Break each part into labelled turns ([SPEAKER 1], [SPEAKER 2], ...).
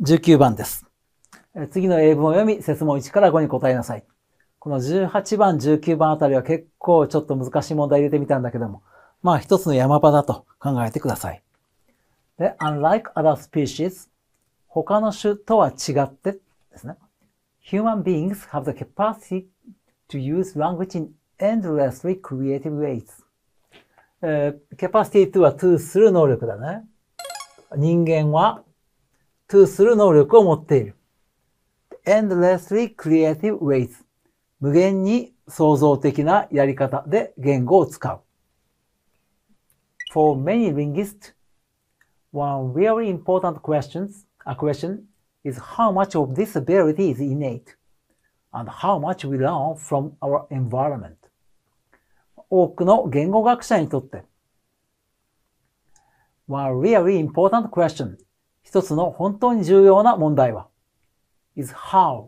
[SPEAKER 1] 19番です。次の英文を読み、説問1から5に答えなさい。この18番、19番あたりは結構ちょっと難しい問題入れてみたんだけども、まあ一つの山場だと考えてください。で、unlike other species, 他の種とは違ってですね。Human beings have the capacity to use language in endlessly creative ways. えー、capacity to は to する能力だね。人間は to する能力を持っている。endlessly creative ways 無限に創造的なやり方で言語を使う。For many linguists, one r e a l l y important question, a question is how much of this ability is innate and how much we learn from our environment. 多くの言語学者にとって One really important question 一つの本当に重要な問題は、is how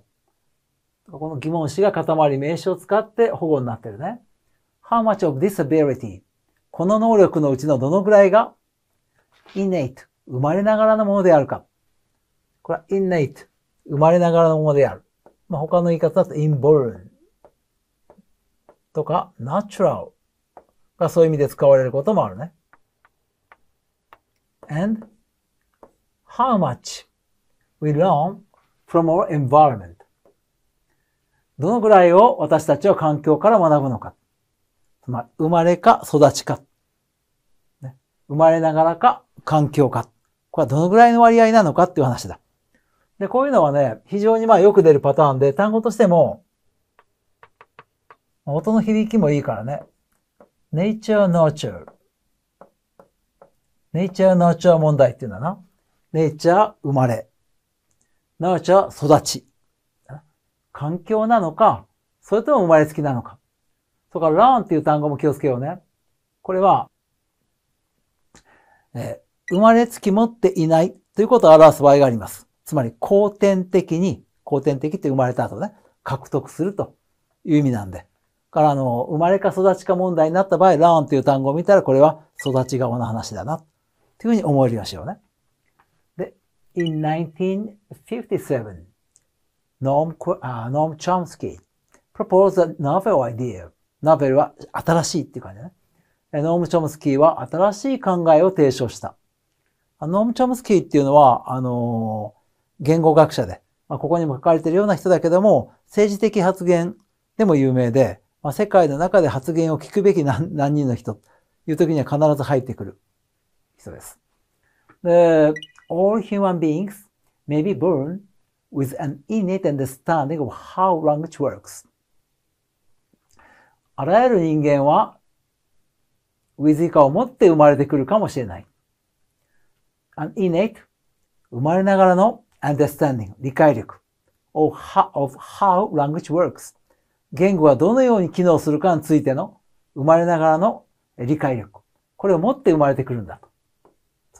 [SPEAKER 1] この疑問詞が塊名詞を使って保護になってるね。How much of d i s ability? この能力のうちのどのぐらいが innate 生まれながらのものであるか。これは innate 生まれながらのものである。まあ、他の言い方だと inborn とか natural がそういう意味で使われることもあるね。and how much we learn from our environment どのぐらいを私たちは環境から学ぶのか。つまり、生まれか育ちか。ね、生まれながらか環境か。これはどのぐらいの割合なのかっていう話だ。で、こういうのはね、非常にまあよく出るパターンで、単語としても、音の響きもいいからね。nature, nurture。nature, nurture 問題っていうのはな。ネイチャー生まれ。ナーチャー育ち。環境なのか、それとも生まれつきなのか。それからラ e っていう単語も気をつけようね。これは、えー、生まれつき持っていないということを表す場合があります。つまり、後天的に、後天的って生まれた後ね、獲得するという意味なんで。からあの、生まれか育ちか問題になった場合、ラン a r という単語を見たら、これは育ち側の話だな、というふうに思えるようにしようね。In 1957, Noam, uh, Noam Chomsky proposed a novel idea. v ベルは新しいっていう感じだね。ノーム・チ o ムスキーは新しい考えを提唱した。ノーム・チ o ムスキーっていうのは、あのー、言語学者で、まあ、ここにも書かれているような人だけども、政治的発言でも有名で、まあ、世界の中で発言を聞くべき何何人の人という時には必ず入ってくる人です。で、all human beings may be born with an innate understanding of how language works. あらゆる人間は with 以下を持って生まれてくるかもしれない。an innate 生まれながらの understanding 理解力 of how, of how language works 言語はどのように機能するかについての生まれながらの理解力これを持って生まれてくるんだと。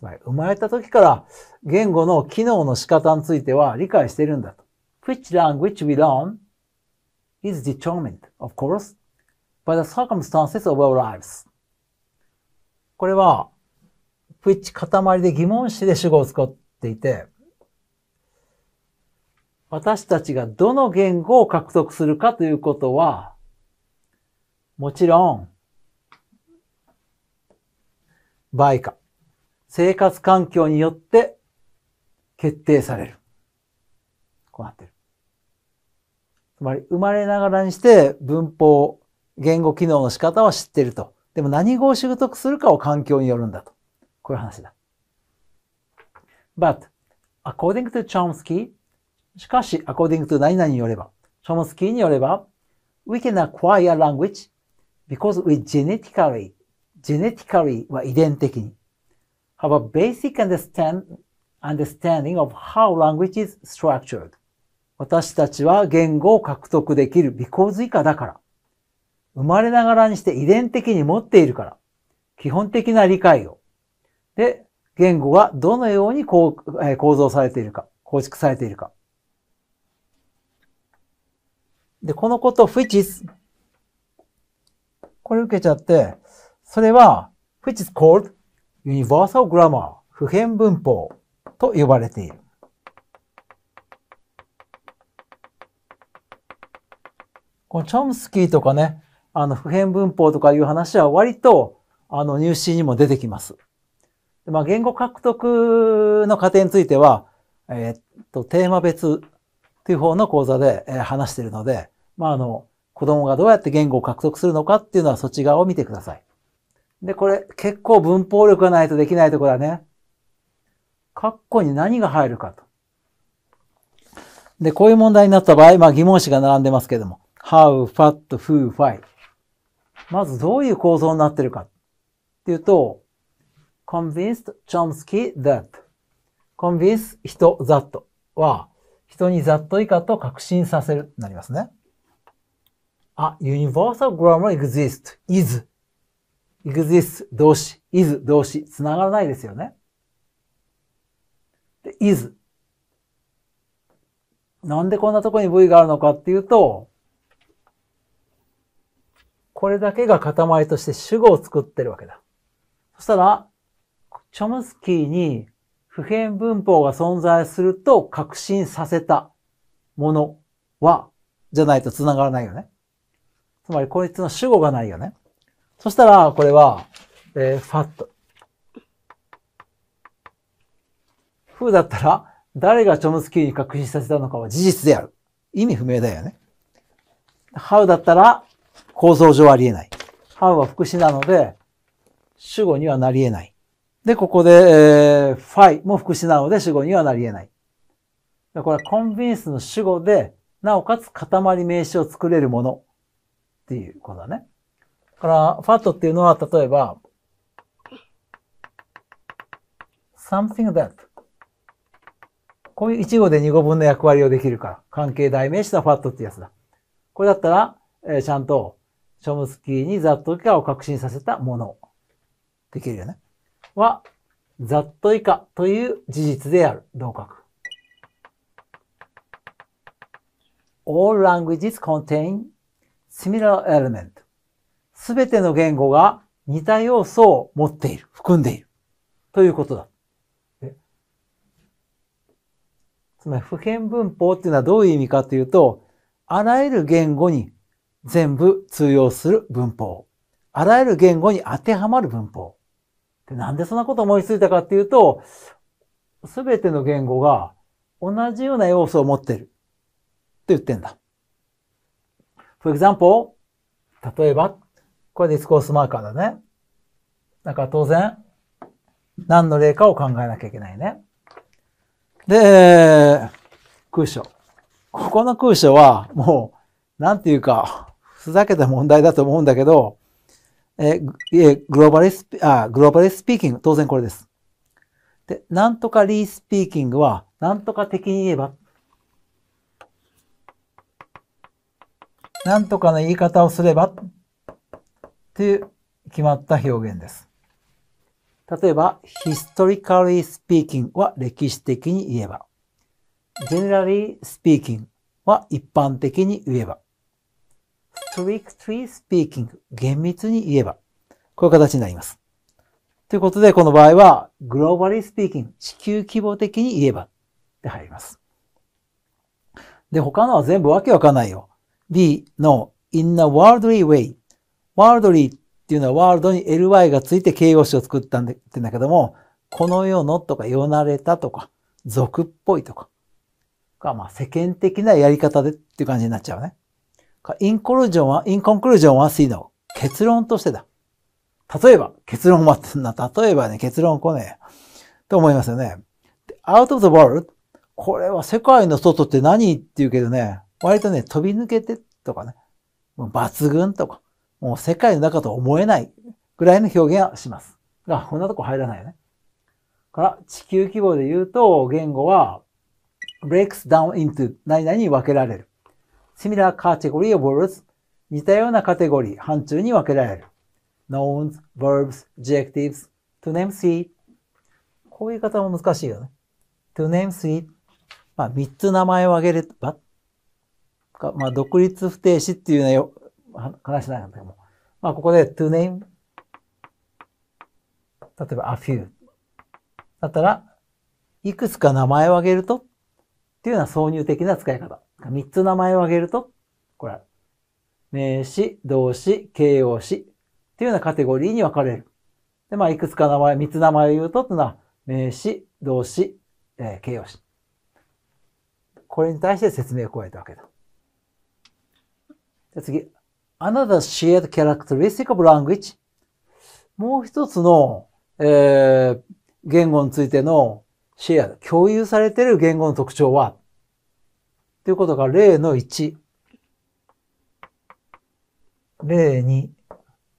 [SPEAKER 1] まり生まれた時から言語の機能の仕方については理解しているんだと。Which language we learn is determined, of course, by the circumstances of our lives. これは、which 塊で疑問詞で主語を使っていて、私たちがどの言語を獲得するかということは、もちろん、倍か。生活環境によって決定される。こうなってる。つまり、生まれながらにして文法、言語機能の仕方は知ってると。でも何語を習得するかを環境によるんだと。こういう話だ。But, according to Chomsky, しかし、according to 何々によれば、Chomsky によれば、we can acquire language because we genetically, genetically は遺伝的に。have a basic understand, understanding of how language is structured. 私たちは言語を獲得できる because 以下だから。生まれながらにして遺伝的に持っているから。基本的な理解を。で、言語がどのように構造されているか、構築されているか。で、このこと、which is これ受けちゃって、それは、which is called Universal Grammar 普遍文法と呼ばれている。このチョムスキーとかね、あの普遍文法とかいう話は割とあの入試にも出てきます。まあ、言語獲得の過程については、えー、っと、テーマ別という方の講座で、え話しているので、まあ、あの、子供がどうやって言語を獲得するのかっていうのはそっち側を見てください。で、これ結構文法力がないとできないとこだね。括弧に何が入るかと。で、こういう問題になった場合、まあ疑問詞が並んでますけども。how, fat, who, why。まずどういう構造になってるかっていうと、convinced Chomsky that convince 人 that は人に that 以下と確信させるなりますね。あ、universal grammar exist s is exist 動詞、is 動詞、つながらないですよね。で、is。なんでこんなとこに V があるのかっていうと、これだけが塊として主語を作ってるわけだ。そしたら、チョムスキーに普遍文法が存在すると確信させたものは、じゃないと繋がらないよね。つまり、こいつの主語がないよね。そしたら、これは、えー、ファット。風だったら、誰がチョムスキーに確信させたのかは事実である。意味不明だよね。ハウだったら、構造上あり得ない。ハウは副詞なので、主語にはなり得ない。で、ここで、えー、ファイも副詞なので主語にはなり得ない。これはコンビンスの主語で、なおかつ塊名詞を作れるものっていうことだね。から、ファットっていうのは、例えば、something that こういう一語で二語分の役割をできるから、関係代名詞のファットってやつだ。これだったら、えー、ちゃんと、ショムスキーにざっと以下を確信させたもの。できるよね。は、ざっと以下という事実である。同格。All languages contain similar element. すべての言語が似た要素を持っている、含んでいる。ということだ。つまり普遍文法っていうのはどういう意味かというと、あらゆる言語に全部通用する文法。あらゆる言語に当てはまる文法。でなんでそんなこと思いついたかっていうと、すべての言語が同じような要素を持っている。って言ってんだ。For example, 例えば、これディスコースマーカーだね。だから当然、何の例かを考えなきゃいけないね。で、空所。ここの空所は、もう、なんていうか、ふざけた問題だと思うんだけど、ええ、グローバリスピ、あ、グローバリスピーキング、当然これです。で、なんとかリースピーキングは、なんとか的に言えば、なんとかの言い方をすれば、って決まった表現です。例えば、historically speaking は歴史的に言えば、generally speaking は一般的に言えば、strictly speaking 厳密に言えば、こういう形になります。ということで、この場合は、globally speaking 地球規模的に言えばって入ります。で、他のは全部わけわかんないよ。B の in a worldly way ワールドリーっていうのはワールドに ly がついて形容詞を作ったんでってんだけども、この世のとか世なれたとか、俗っぽいとか、がまあ世間的なやり方でっていう感じになっちゃうね。インコルジョンは、インコンクルージョンは C の結論としてだ。例えば、結論はってな、例えばね、結論来ねえ。と思いますよね。out of the world これは世界の外って何って言うけどね、割とね、飛び抜けてとかね、抜群とか、もう世界の中とは思えないぐらいの表現はします。が、こんなとこ入らないよね。から、地球規模で言うと、言語は、breaks down into 何々に分けられる。similar category of words 似たようなカテゴリー、範疇に分けられる。nouns, verbs, adjectives, to name three こういう言い方も難しいよね。to name three まあ、三つ名前を挙げれば、まあ、独立不定詞っていうような話しないんだけども、まあ、ここで to name 例えば a few だったら、いくつか名前を挙げるとっていうのは挿入的な使い方。3つ名前を挙げると、これ、名詞、動詞、形容詞っていうようなカテゴリーに分かれる。で、まあ、いくつか名前、3つ名前を言うとというのは、名詞、動詞、えー、形容詞。これに対して説明を加えたわけだ。じゃ次、another shared characteristic of language もう一つの、えー、言語についてのシェア、共有されている言語の特徴はということが例の1。例2。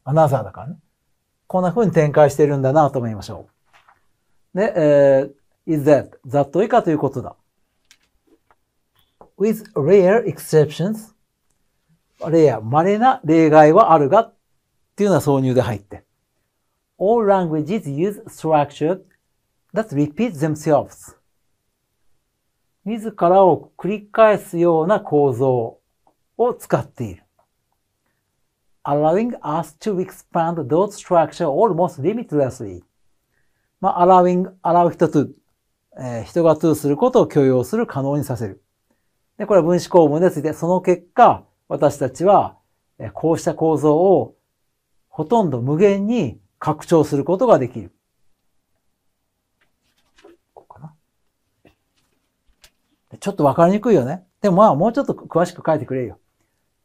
[SPEAKER 1] アナザーだからね。こんな風に展開しているんだなと思いましょう。で、えー、is that, that 以下ということだ。with rare exceptions 例や稀な例外はあるがっていうのは挿入で入って。All languages use structure that repeats themselves. 自らを繰り返すような構造を使っている。allowing us to expand those structure almost limitlessly. まあ、allowing, allow 人 to、えー、人が to することを許容する可能にさせる。で、これは分子構文でついて、その結果、私たちはこうした構造をほとんど無限に拡張することができる。ここかな。ちょっとわかりにくいよね。でもまあもうちょっと詳しく書いてくれよ。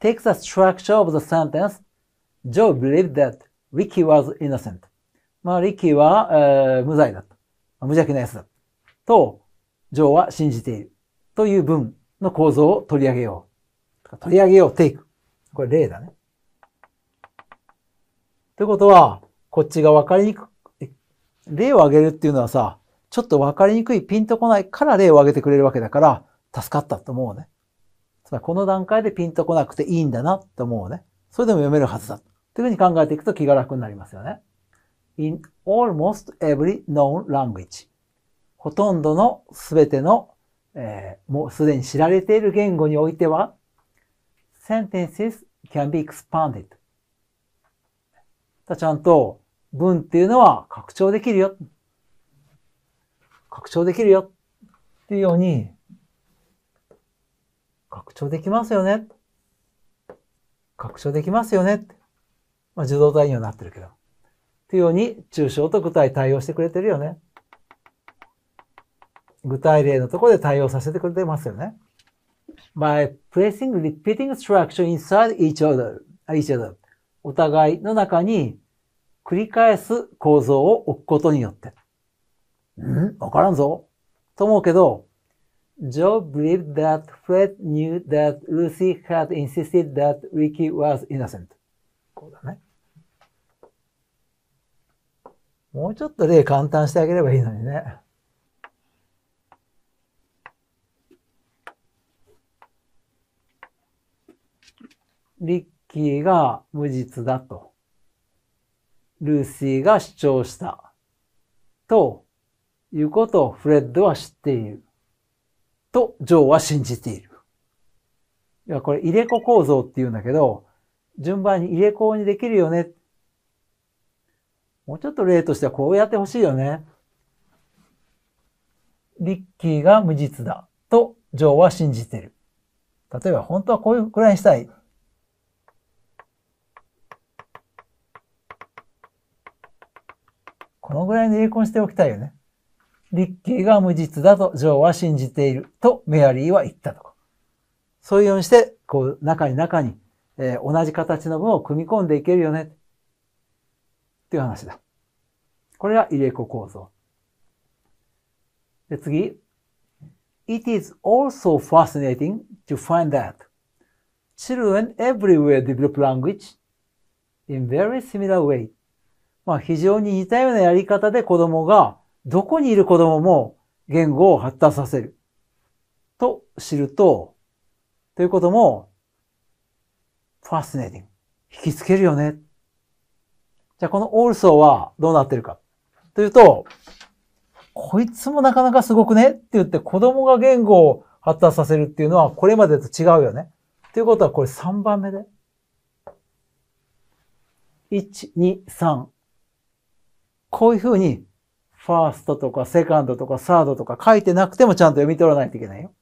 [SPEAKER 1] Take the structure of the sentence. Joe believed that Ricky was innocent. まあ、Ricky は、えー、無罪だと。無邪気なやつだ。と、ジョーは信じている。という文の構造を取り上げよう。か取り上げよう、テイク。これ例だね。ということは、こっちが分かりにくい、例を挙げるっていうのはさ、ちょっと分かりにくい、ピンとこないから例を挙げてくれるわけだから、助かったと思うね。つまりこの段階でピンとこなくていいんだなと思うね。それでも読めるはずだ。というふうに考えていくと気が楽になりますよね。in almost every known language ほとんどのすべての、えー、もうすでに知られている言語においては sentences can be expanded. ちゃんと文っていうのは拡張できるよ。拡張できるよ。っていうように、拡張できますよね。拡張できますよね。まあ、受動体にはなってるけど。っていうように、抽象と具体対応してくれてるよね。具体例のところで対応させてくれてますよね。by placing repeating structure inside each other, each other お互いの中に繰り返す構造を置くことによって。んわからんぞ。と思うけど、Joe believed that Fred knew that Lucy had insisted that Ricky was innocent. こうだね。もうちょっと例簡単してあげればいいのにね。リッキーが無実だと、ルーシーが主張した、ということをフレッドは知っている。と、ジョーは信じている。いや、これ入れ子構造って言うんだけど、順番に入れ子にできるよね。もうちょっと例としてはこうやってほしいよね。リッキーが無実だとジョーは信じている。例えば本当はこういうくらいにしたい。このぐらいの霊にしておきたいよね。リッキーが無実だとジョーは信じているとメアリーは言ったとか。そういうようにして、こう、中に中に、えー、同じ形の分を組み込んでいけるよね。っていう話だ。これが入れ子構造。で、次。It is also fascinating to find that children everywhere develop language in very similar way まあ、非常に似たようなやり方で子供が、どこにいる子供も言語を発達させる。と知ると、ということも、ファスネーティング。引きつけるよね。じゃあこのオールソーはどうなってるか。というと、こいつもなかなかすごくねって言って子供が言語を発達させるっていうのはこれまでと違うよね。ということはこれ3番目で。1、2、3、こういうふうに、ファーストとかセカンドとかサードとか書いてなくてもちゃんと読み取らないといけないよ。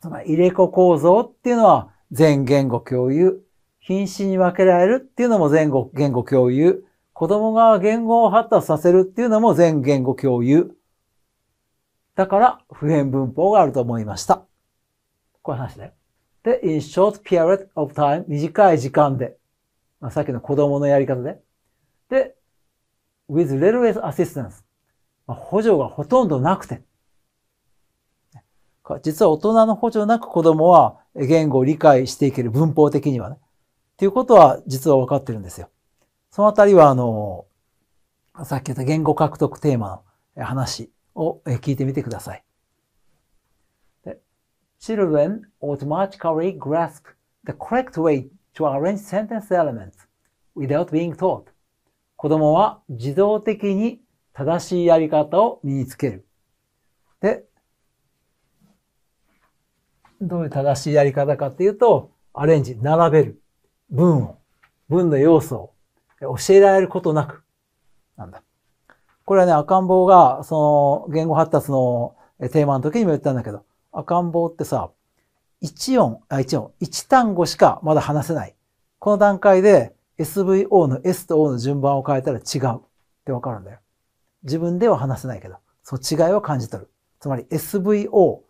[SPEAKER 1] その入れ子構造っていうのは全言語共有、品詞に分けられるっていうのも全言語共有、子供が言語を発達させるっていうのも全言語共有。だから普遍文法があると思いました。こういう話だよ。で、in short period of time 短い時間で、まあ、さっきの子供のやり方で。で、with r a i l w a y assistance。補助がほとんどなくて。実は大人の補助なく子供は言語を理解していける文法的にはね。っていうことは実は分かってるんですよ。そのあたりはあの、さっき言った言語獲得テーマの話を聞いてみてください。Children automatically grasp the correct way to arrange sentence elements without being taught. 子供は自動的に正しいやり方を身につける。で、どういう正しいやり方かっていうと、アレンジ、並べる。文を、文の要素を教えられることなく、なんだ。これはね、赤ん坊が、その、言語発達のテーマの時にも言ったんだけど、赤ん坊ってさ、一音、あ、一音、一単語しかまだ話せない。この段階で、SVO の S と O の順番を変えたら違うってわかるんだよ。自分では話せないけど、そう違いは感じ取る。つまり SVO、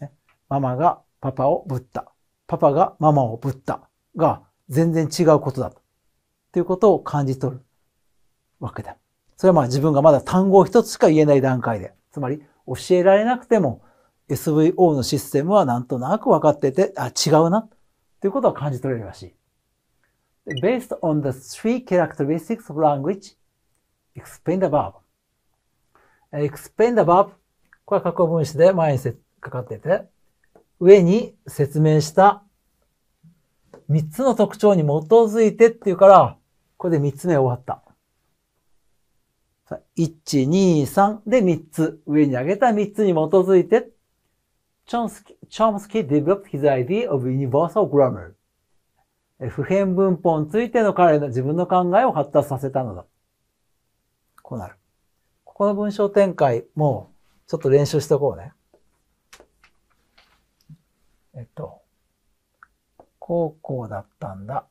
[SPEAKER 1] ね。ママがパパをぶった。パパがママをぶったが全然違うことだということを感じ取るわけだ。それはまあ自分がまだ単語を一つしか言えない段階で。つまり教えられなくても SVO のシステムはなんとなく分かってて、あ、違うな。ということは感じ取れるらしい。based on the three characteristics of language explained above. explained above これは過去分詞で前にかかってて、上に説明した3つの特徴に基づいてっていうから、これで3つ目終わった。1、2、3で3つ。上に上げた3つに基づいて、c h o m s k Chomsky developed his idea of universal grammar. 普遍文法についての彼の自分の考えを発達させたのだ。こうなる。ここの文章展開もちょっと練習しておこうね。えっと、こうこうだったんだ。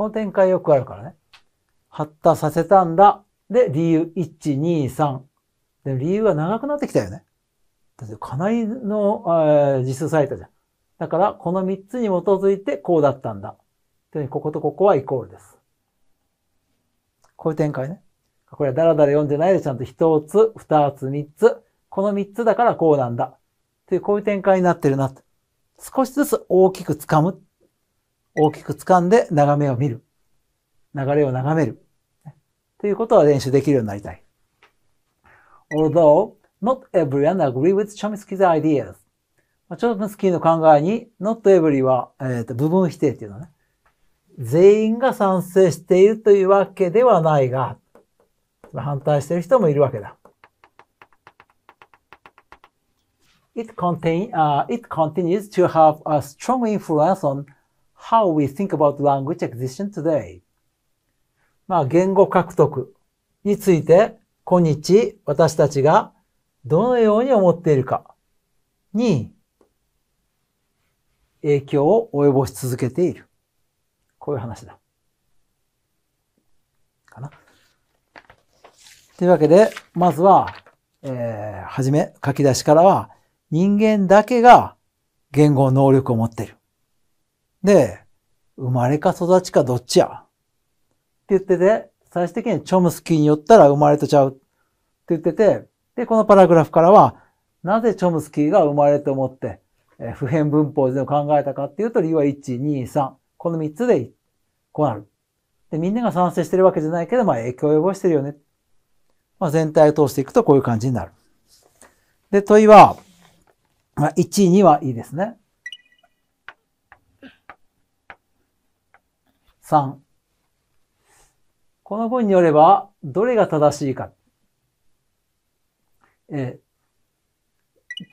[SPEAKER 1] この展開よくあるからね。発達させたんだ。で、理由、1、2、3。で、理由は長くなってきたよね。だって、かなりの、えー、実数されたじゃん。だから、この3つに基づいてこうだったんだ。で、こことここはイコールです。こういう展開ね。これはだらだら読んでないで、ちゃんと1つ、2つ、3つ。この3つだからこうなんだ。という、こういう展開になってるな。少しずつ大きく掴む大きく掴んで眺めを見る。流れを眺める。ということは練習できるようになりたい。Although, not everyone agree with Chomsky's ideas. チョムスキーの考えに、not every は、えーと、部分否定っていうのね。全員が賛成しているというわけではないが、反対している人もいるわけだ。It, contain,、uh, it continues to have a strong influence on how we think about language acquisition today. まあ、言語獲得について、今日私たちがどのように思っているかに影響を及ぼし続けている。こういう話だ。かな。というわけで、まずは、えー、はじめ、書き出しからは、人間だけが言語能力を持っている。で、生まれか育ちかどっちや。って言ってて、最終的にチョムスキーによったら生まれとちゃう。って言ってて、で、このパラグラフからは、なぜチョムスキーが生まれと思って、え普遍文法で考えたかっていうと、理由は1、2、3。この3つで、こうなる。で、みんなが賛成してるわけじゃないけど、まあ影響を及ぼしてるよね。まあ全体を通していくとこういう感じになる。で、問いは、まあ1、2はいいですね。3。この文によれば、どれが正しいか。え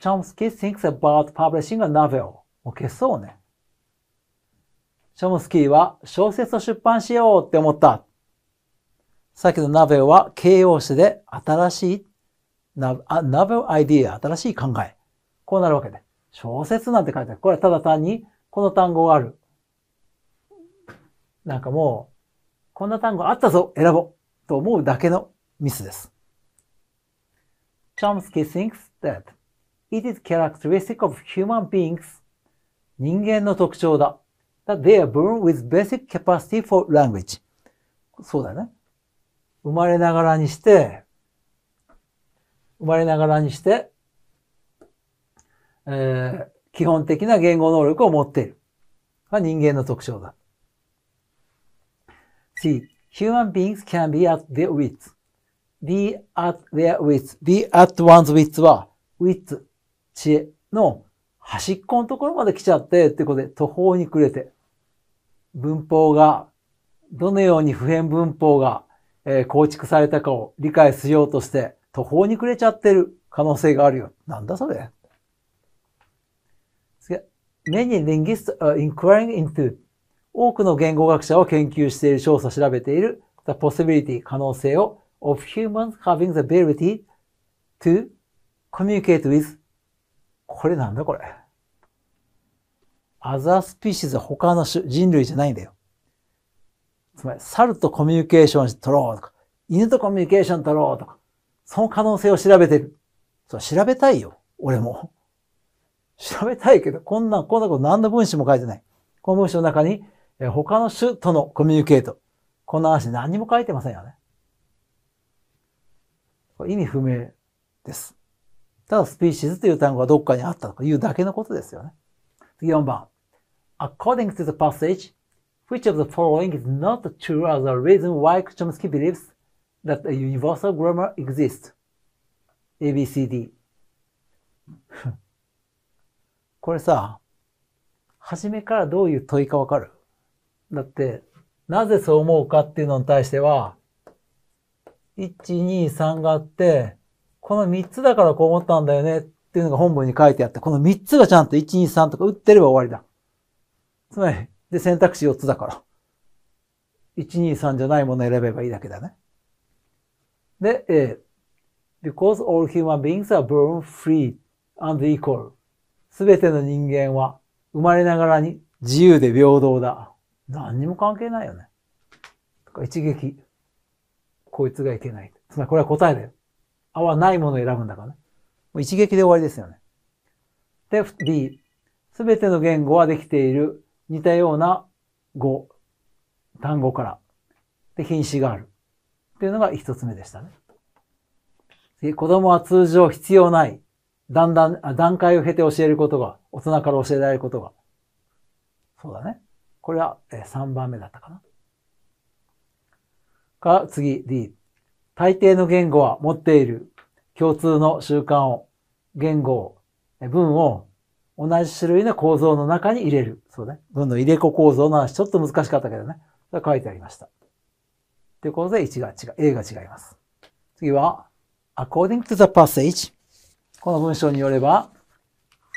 [SPEAKER 1] ー、Chomsky thinks about publishing a novel. もう消そうね。チョムスキーは小説を出版しようって思った。さっきのナベは形容詞で新しいナベアイディア、新しい考え。こうなるわけで。小説なんて書いてある。これはただ単にこの単語がある。なんかもう、こんな単語あったぞ選ぼうと思うだけのミスです。Chomsky thinks that it is characteristic of human beings 人間の特徴だ。that they are born with basic capacity for language そうだね。生まれながらにして、生まれながらにして、えー、基本的な言語能力を持っている。が人間の特徴だ。See, human beings can be at their wits. be at their wits. be at one's wits は、wits、知恵の端っこのところまで来ちゃってってことで途方に暮れて、文法が、どのように普遍文法が、構築されたかを理解しようとして途方に暮れちゃってる可能性があるよ。なんだそれ ?Many linguists are inquiring into 多くの言語学者を研究している調査を調べている The Possibility 可能性を of humans having the ability to communicate with これなんだこれ other species 他の種人類じゃないんだよ。つまり、猿とコミュニケーション取ろうとか、犬とコミュニケーション取ろうとか、その可能性を調べてる。そう、調べたいよ。俺も。調べたいけど、こんな、こんなこと何の文章も書いてない。この文章の中に、他の種とのコミュニケート。こんな話何も書いてませんよね。これ意味不明です。ただスピーシーズという単語がどっかにあったというだけのことですよね。次4番。According to the passage, which of the following is not true as a reason why Chomsky believes that a universal grammar exists? ABCD これさ、初めからどういう問いかわかるだって、なぜそう思うかっていうのに対しては、1、2、3があって、この3つだからこう思ったんだよねっていうのが本文に書いてあって、この3つがちゃんと1、2、3とか打ってれば終わりだ。つまり、で、選択肢4つだから。1、2、3じゃないものを選べばいいだけだね。で、A。Because all human beings are born free and equal. すべての人間は生まれながらに自由で平等だ。何にも関係ないよね。とか一撃。こいつがいけない。つまりこれは答えだよ。あはないものを選ぶんだからね。もう一撃で終わりですよね。で、B。すべての言語はできている似たような語、単語から。で、品詞がある。っていうのが一つ目でしたね。次、子供は通常必要ない。だんだん、段階を経て教えることが、大人から教えられることが。そうだね。これは3番目だったかな。か次 D。大抵の言語は持っている共通の習慣を、言語を、文を同じ種類の構造の中に入れる。そうね。文の入れ子構造の話、ちょっと難しかったけどね。それ書いてありました。ということで1が違う、A が違います。次は、according to the passage この文章によれば、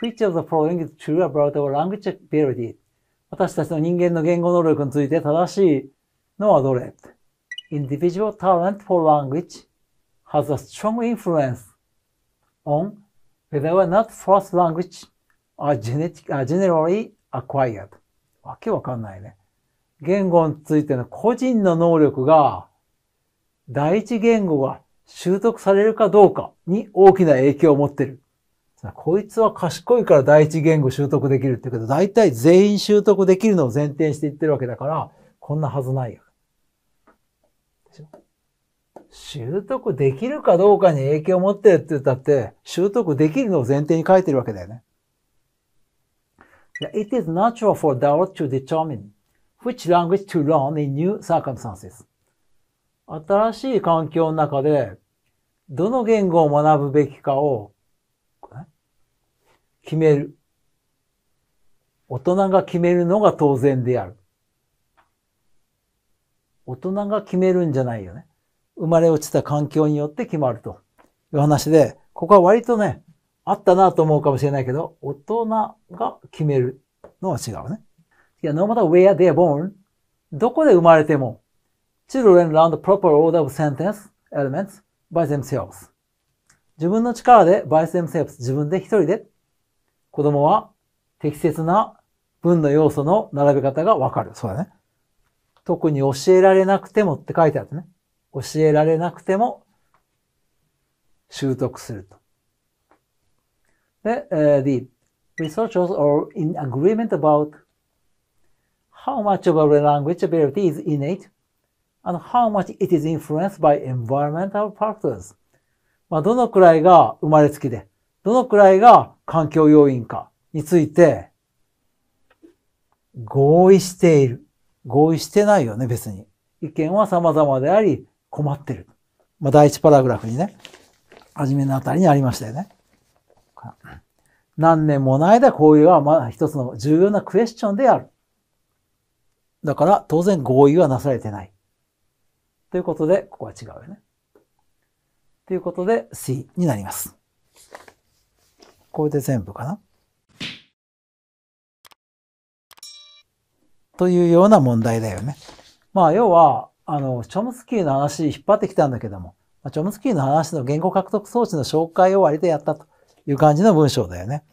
[SPEAKER 1] which of the following is true about our language ability 私たちの人間の言語能力について正しいのはどれ ?Individual talent for language has a strong influence on whether or not first language are, genetic, are generally acquired. わけわかんないね。言語についての個人の能力が第一言語が習得されるかどうかに大きな影響を持っている。こいつは賢いから第一言語習得できるって言うけど、大体全員習得できるのを前提して言ってるわけだから、こんなはずないよ。習得できるかどうかに影響を持ってるって言ったって、習得できるのを前提に書いてるわけだよね。It is natural for d u o t to determine which language to learn in new circumstances. 新しい環境の中で、どの言語を学ぶべきかを決める。大人が決めるのが当然である。大人が決めるんじゃないよね。生まれ落ちた環境によって決まるという話で、ここは割とね、あったなと思うかもしれないけど、大人が決めるのは違うね。いや、no matter where they r e born, どこで生まれても、children learn the proper order of sentence elements by themselves. 自分の力で by themselves 自分で一人で子供は適切な文の要素の並べ方がわかる。そうだね。特に教えられなくてもって書いてあるね。教えられなくても習得すると。で、uh, the researchers are in agreement about how much of a language ability is innate and how much it is influenced by environmental factors. まあ、どのくらいが生まれつきで、どのくらいが環境要因かについて合意している。合意してないよね、別に。意見は様々であり困ってる。まあ、第一パラグラフにね、初めのあたりにありましたよね。何年もの間、合意はまあ一つの重要なクエスチョンである。だから当然合意はなされてない。ということで、ここは違うよね。ということで C になります。これで全部かな。というような問題だよね。まあ、要は、あの、チョムスキーの話引っ張ってきたんだけども、チョムスキーの話の言語獲得装置の紹介を割とやったという感じの文章だよね。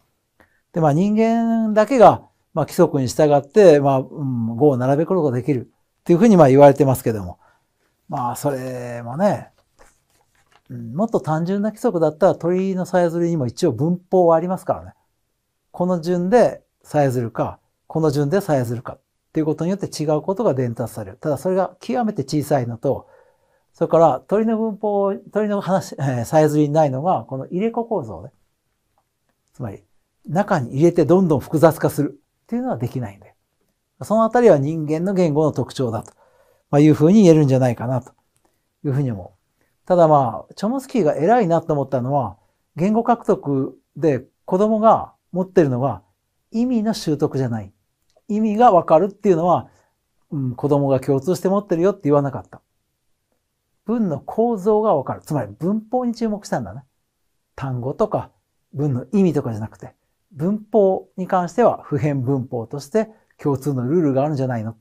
[SPEAKER 1] で、まあ人間だけが、まあ規則に従って、まあ、うん、語を並べることができるっていうふうにまあ言われてますけども。まあ、それもね、もっと単純な規則だったら鳥のさえずりにも一応文法はありますからね。この順でさえずるか、この順でさえずるかっていうことによって違うことが伝達される。ただそれが極めて小さいのと、それから鳥の文法、鳥の話、さえずりにないのが、この入れ子構造ね。つまり、中に入れてどんどん複雑化するっていうのはできないんだよ。そのあたりは人間の言語の特徴だと、まあ、いうふうに言えるんじゃないかなというふうに思う。ただまあ、チョムスキーが偉いなと思ったのは、言語獲得で子供が持ってるのは意味の習得じゃない。意味がわかるっていうのは、うん、子供が共通して持ってるよって言わなかった。文の構造がわかる。つまり文法に注目したんだね。単語とか文の意味とかじゃなくて、文法に関しては普遍文法として共通のルールがあるんじゃないの。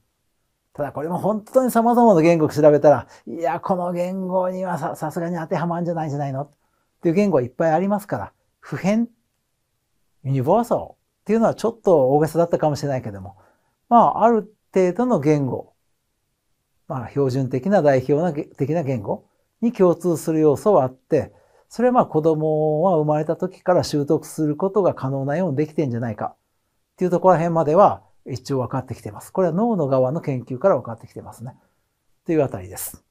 [SPEAKER 1] ただこれも本当に様々な言語を調べたら、いや、この言語にはさすがに当てはまんじゃないんじゃないのっていう言語はいっぱいありますから、普遍、ユニバーサルっていうのはちょっと大げさだったかもしれないけども、まあ、ある程度の言語、まあ、標準的な代表な的な言語に共通する要素はあって、それはまあ子供は生まれた時から習得することが可能なようにできてんじゃないかっていうところら辺までは、一応分かってきています。これは脳の側の研究から分かってきてますね。というあたりです。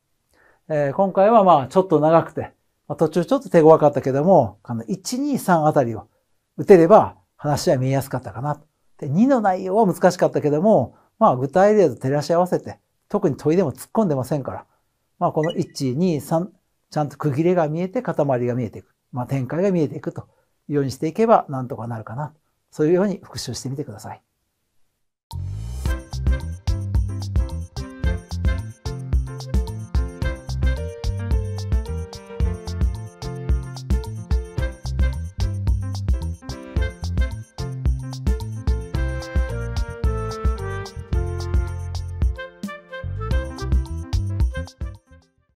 [SPEAKER 1] えー、今回はまあちょっと長くて、まあ、途中ちょっと手強かったけども、あの1、2、3あたりを打てれば話は見えやすかったかな。で、2の内容は難しかったけども、まあ具体例と照らし合わせて、特に問いでも突っ込んでませんから、まあこの1、2、3、ちゃんと区切れが見えて塊が見えていく。まあ展開が見えていくというようにしていけばなんとかなるかな。そういうように復習してみてください。